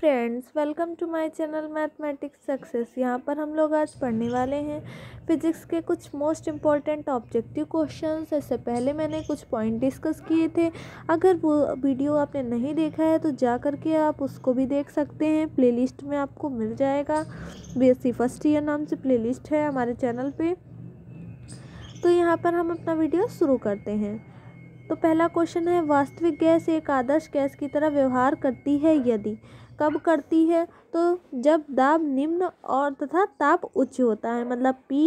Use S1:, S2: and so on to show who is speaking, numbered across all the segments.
S1: friends welcome to my channel mathematics success यहाँ पर हम लोग आज पढ़ने वाले हैं फिजिक्स के कुछ मोस्ट इम्पॉर्टेंट ऑब्जेक्टिव क्वेश्चंस इससे पहले मैंने कुछ पॉइंट डिस्कस किए थे अगर वो वीडियो आपने नहीं देखा है तो जा करके आप उसको भी देख सकते हैं प्लेलिस्ट में आपको मिल जाएगा बी फर्स्ट ईयर नाम से प्ले है हमारे चैनल पर तो यहाँ पर हम अपना वीडियो शुरू करते हैं तो पहला क्वेश्चन है वास्तविक गैस एक आदर्श गैस की तरह व्यवहार करती है यदि कब करती है तो जब दाब निम्न और तथा ताप उच्च होता है मतलब पी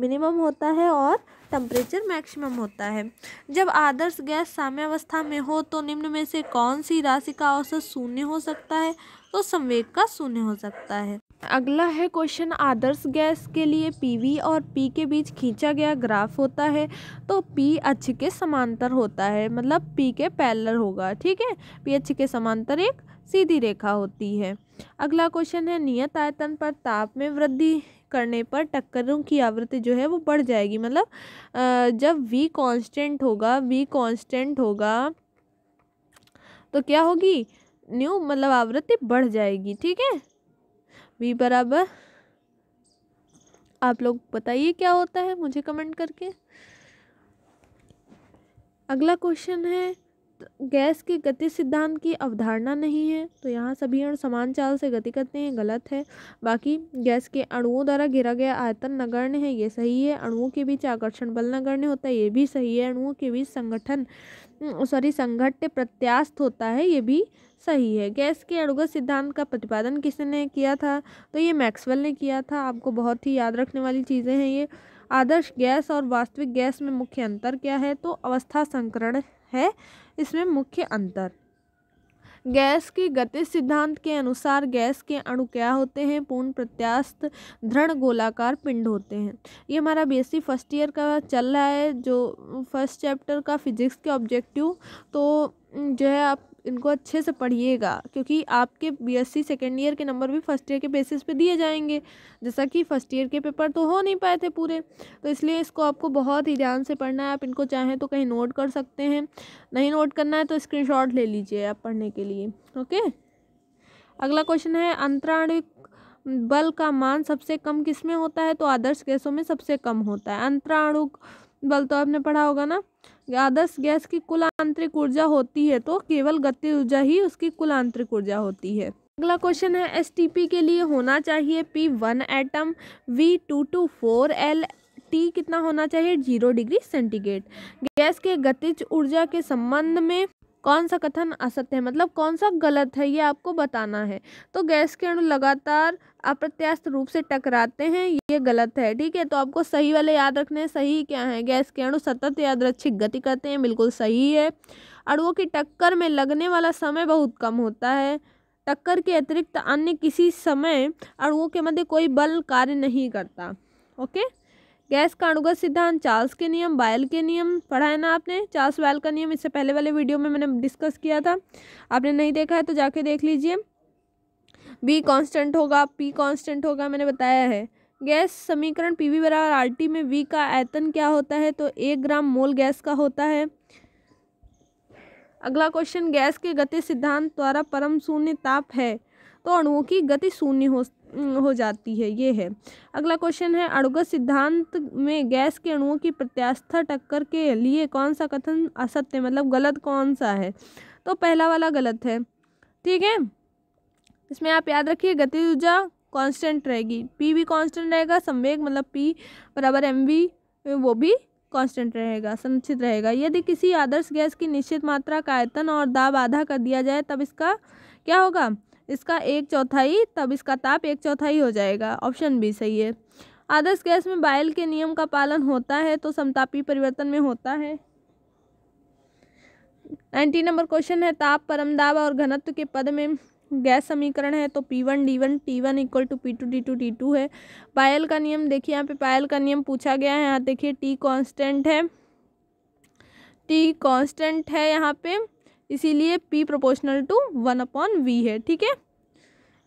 S1: मिनिमम होता है और टेम्परेचर मैक्सिमम होता है जब आदर्श गैस साम्यावस्था में हो तो निम्न में से कौन सी राशि का औसत शून्य हो सकता है तो संवेग का शून्य हो सकता है अगला है क्वेश्चन आदर्श गैस के लिए पीवी और पी के बीच खींचा गया ग्राफ होता है तो पी अच्छ के समांतर होता है मतलब पी के पैलर होगा ठीक है पी अच्छ के समांतर एक सीधी रेखा होती है अगला क्वेश्चन है नियत आयतन पर ताप में वृद्धि करने पर टक्करों की आवृत्ति जो है वो बढ़ जाएगी मतलब जब वी कांस्टेंट होगा वी कांस्टेंट होगा तो क्या होगी न्यू मतलब आवृत्ति बढ़ जाएगी ठीक है वी बराबर आप लोग बताइए क्या होता है मुझे कमेंट करके अगला क्वेश्चन है गैस के गति सिद्धांत की अवधारणा नहीं है तो यहाँ सभी अणु समान चाल से गति करते हैं गलत है बाकी गैस के अणुओं द्वारा घिरा गया आयतन नगण्य है ये सही है अणुओं के बीच आकर्षण बल नगण्य होता है ये भी सही है अणुओं के बीच संगठन सॉरी संघट्य प्रत्यास्त होता है ये भी सही है गैस के अणुगत सिद्धांत का प्रतिपादन किसने किया था तो ये मैक्सवेल ने किया था आपको बहुत ही याद रखने वाली चीज़ें हैं ये आदर्श गैस और वास्तविक गैस में मुख्य अंतर क्या है तो अवस्था संकरण है इसमें मुख्य अंतर गैस की गति सिद्धांत के अनुसार गैस के अणु क्या होते हैं पूर्ण प्रत्यास्त दृढ़ गोलाकार पिंड होते हैं ये हमारा बी फर्स्ट ईयर का चल रहा है जो फर्स्ट चैप्टर का फिजिक्स के ऑब्जेक्टिव तो जो है आप इनको अच्छे से पढ़िएगा क्योंकि आपके बीएससी सेकेंड ईयर के नंबर भी फर्स्ट ईयर के बेसिस पे दिए जाएंगे जैसा कि फर्स्ट ईयर के पेपर तो हो नहीं पाए थे पूरे तो इसलिए इसको आपको बहुत ही ध्यान से पढ़ना है आप इनको चाहें तो कहीं नोट कर सकते हैं नहीं नोट करना है तो शॉट ले लीजिए आप पढ़ने के लिए ओके अगला क्वेश्चन है अंतराणविक बल का मान सबसे कम किस में होता है तो आदर्श गैसों में सबसे कम होता है अंतराणुक बल तो आपने पढ़ा होगा ना आदर्श गैस की कुल आंतरिक ऊर्जा होती है तो केवल गति ऊर्जा ही उसकी कुल आंतरिक ऊर्जा होती है अगला क्वेश्चन है एस के लिए होना चाहिए P one atom V two two four L T कितना होना चाहिए जीरो डिग्री सेंटीग्रेड गैस के गतिज ऊर्जा के संबंध में कौन सा कथन असत्य है मतलब कौन सा गलत है ये आपको बताना है तो गैस के अणु लगातार अप्रत्यास्त रूप से टकराते हैं ये गलत है ठीक है तो आपको सही वाले याद रखने हैं सही क्या है गैस के अणु सतत यादृच्छिक गति करते हैं बिल्कुल सही है अणुओं की टक्कर में लगने वाला समय बहुत कम होता है टक्कर के अतिरिक्त अन्य किसी समय अणुओं के मध्य कोई बल कार्य नहीं करता ओके गैस का अणुगत सिद्धांत चार्ल्स के नियम बायल के नियम पढ़ा है ना आपने चार्ल्स बायल का नियम इससे पहले वाले वीडियो में मैंने डिस्कस किया था आपने नहीं देखा है तो जाके देख लीजिए बी कांस्टेंट होगा पी कांस्टेंट होगा मैंने बताया है गैस समीकरण पी वी बराबर आर टी में वी का आयतन क्या होता है तो एक ग्राम मोल गैस का होता है अगला क्वेश्चन गैस के गति सिद्धांत द्वारा परम शून्य ताप है तो अणुओं की गति शून्य हो हो जाती है ये है अगला क्वेश्चन है अड़ुगत सिद्धांत में गैस के अणुओं की प्रत्यास्था टक्कर के लिए कौन सा कथन असत्य मतलब गलत कौन सा है तो पहला वाला गलत है ठीक है इसमें आप याद रखिए गति ऊर्जा कांस्टेंट रहेगी पी भी कांस्टेंट रहेगा संवेग मतलब पी बराबर एम वी वो भी कांस्टेंट रहेगा संचित रहेगा यदि किसी आदर्श गैस की निश्चित मात्रा का आयतन और दाब आधा कर दिया जाए तब इसका क्या होगा इसका एक चौथाई तब इसका ताप एक चौथाई हो जाएगा ऑप्शन बी सही है आदर्श गैस में बायल के नियम का पालन होता है तो समतापी परिवर्तन में होता है नाइन्टीन नंबर क्वेश्चन है ताप परमदाब और घनत्व के पद में गैस समीकरण है तो P one D one T one equal to P two D two D two है पायल का नियम देखिए यहाँ पे पायल का नियम पूछा गया है यहाँ देखिए टी कांस्टेंट है टी कांस्टेंट है यहाँ पे इसीलिए P proportional to one upon V है ठीक है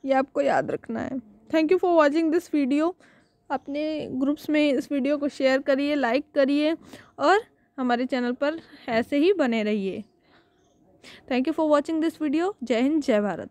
S1: ये आपको याद रखना है thank you for watching this video अपने ग्रुप्स में इस वीडियो को शेयर करिए लाइक करिए और हमारे चैनल पर ऐसे ही बने रहिए thank you for watching this video जय हिंद जय भारत